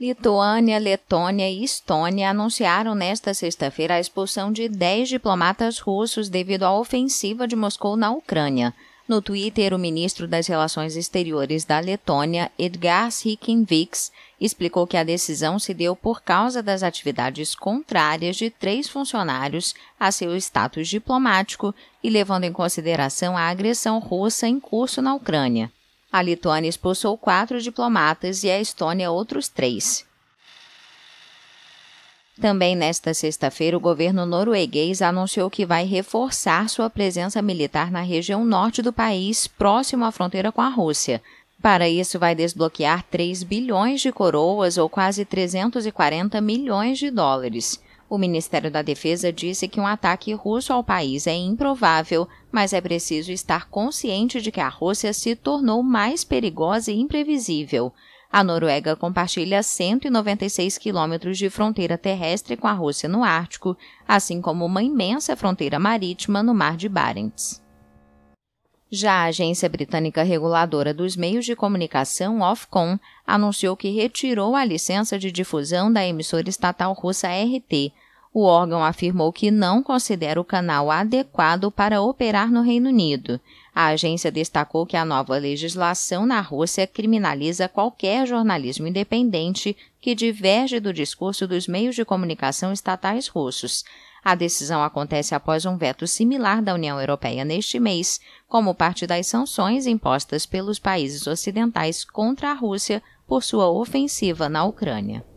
Lituânia, Letônia e Estônia anunciaram nesta sexta-feira a expulsão de 10 diplomatas russos devido à ofensiva de Moscou na Ucrânia. No Twitter, o ministro das Relações Exteriores da Letônia, Edgars Rikinviks, explicou que a decisão se deu por causa das atividades contrárias de três funcionários a seu status diplomático e levando em consideração a agressão russa em curso na Ucrânia. A Lituânia expulsou quatro diplomatas e a Estônia outros três. Também nesta sexta-feira, o governo norueguês anunciou que vai reforçar sua presença militar na região norte do país, próximo à fronteira com a Rússia. Para isso, vai desbloquear 3 bilhões de coroas ou quase 340 milhões de dólares. O Ministério da Defesa disse que um ataque russo ao país é improvável, mas é preciso estar consciente de que a Rússia se tornou mais perigosa e imprevisível. A Noruega compartilha 196 quilômetros de fronteira terrestre com a Rússia no Ártico, assim como uma imensa fronteira marítima no Mar de Barents. Já a Agência Britânica Reguladora dos Meios de Comunicação, Ofcom, anunciou que retirou a licença de difusão da emissora estatal russa RT, o órgão afirmou que não considera o canal adequado para operar no Reino Unido. A agência destacou que a nova legislação na Rússia criminaliza qualquer jornalismo independente que diverge do discurso dos meios de comunicação estatais russos. A decisão acontece após um veto similar da União Europeia neste mês, como parte das sanções impostas pelos países ocidentais contra a Rússia por sua ofensiva na Ucrânia.